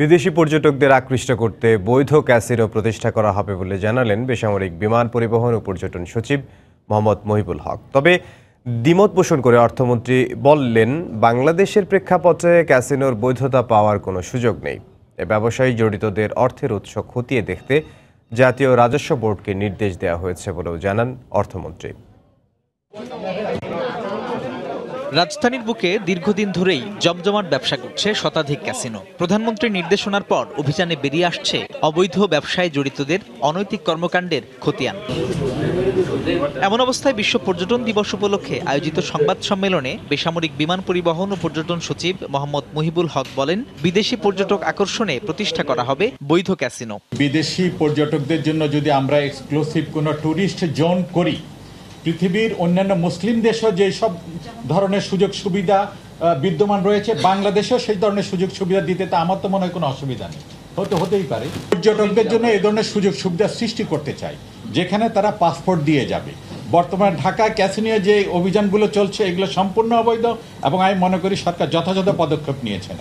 বিদেশি পর্যটকদের আকৃষ্ট করতে বৈধ ক্যাসিনো প্রতিষ্ঠা করা হবে বলে জানালেন বেসামরিক বিমান পরিবহন ও পর্যটন সচিব মোহাম্মদ মহিবুল হক তবে দ্বিমত পোষণ করে অর্থমন্ত্রী বললেন বাংলাদেশের প্রেক্ষাপটে ক্যাসিনোর বৈধতা পাওয়ার কোনো সুযোগ নেই ব্যবসায়ী জড়িতদের অর্থের উৎস খতিয়ে দেখতে জাতীয় রাজস্ব বোর্ডকে নির্দেশ দেওয়া হয়েছে বলেও জানান অর্থমন্ত্রী রাজধানীর বুকে দীর্ঘদিন ধরেই জমজমাট ব্যবসা করছে শতাধিক ক্যাসিনো প্রধানমন্ত্রীর নির্দেশনার পর অভিযানে বেরিয়ে আসছে অবৈধ ব্যবসায় জড়িতদের অনৈতিক কর্মকাণ্ডের খতিয়ান এমন অবস্থায় বিশ্ব পর্যটন দিবস উপলক্ষে আয়োজিত সংবাদ সম্মেলনে বেসামরিক বিমান পরিবহন ও পর্যটন সচিব মোহাম্মদ মুহিবুল হক বলেন বিদেশি পর্যটক আকর্ষণে প্রতিষ্ঠা করা হবে বৈধ ক্যাসিনো বিদেশি পর্যটকদের জন্য যদি আমরা এক্সক্লুসিভ কোনো টুরিস্ট জোন করি পৃথিবীর অন্যান্য মুসলিম দেশও যেই সব ধরনের সুযোগ সুবিধা বিদ্যমান রয়েছে বাংলাদেশেও সেই ধরনের সুযোগ সুবিধা দিতে তা আমার তো মনে হয় কোনো অসুবিধা নেই হতে হতেই পারে পর্যটকদের জন্য এ ধরনের সুযোগ সুবিধা সৃষ্টি করতে চাই যেখানে তারা পাসপোর্ট দিয়ে যাবে বর্তমানে ঢাকা ক্যাসিনিও যে অভিযানগুলো চলছে এগুলো সম্পূর্ণ অবৈধ এবং আমি মনে করি সরকার যথাযথ পদক্ষেপ নিয়েছেন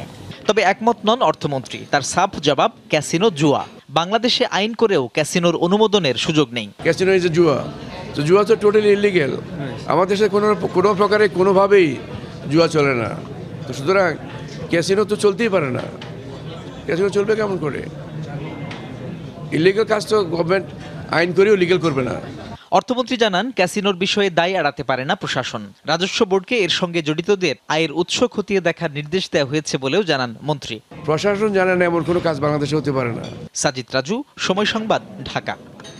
তবে একমত নন অর্থমন্ত্রী তার সাফ জবাব ক্যাসিনো জুয়া বাংলাদেশে আইন করেও ক্যাসিনোর অনুমোদনের সুযোগ নেই ক্যাসিনো ইজ জুয়া তো জুয়া তো টোটালি ইলিগেল আমাদের দেশে কোনো কোনো প্রকারে কোনোভাবেই জুয়া চলে না তো সুতরাং ক্যাসিনো তো চলতেই পারে না ক্যাসিনো চলবে কেমন করে ইলিগেল কাজ তো গভর্নমেন্ট আইন করেও লিগেল করবে না অর্থমন্ত্রী জানান ক্যাসিনোর বিষয়ে দায় এড়াতে পারে না প্রশাসন রাজস্ব বোর্ডকে এর সঙ্গে জড়িতদের আয়ের উৎস খতিয়ে দেখার নির্দেশ দেওয়া হয়েছে বলেও জানান মন্ত্রী প্রশাসন জানান এমন কোনো কাজ বাংলাদেশে হতে পারে না সাজিদ রাজু সময় সংবাদ ঢাকা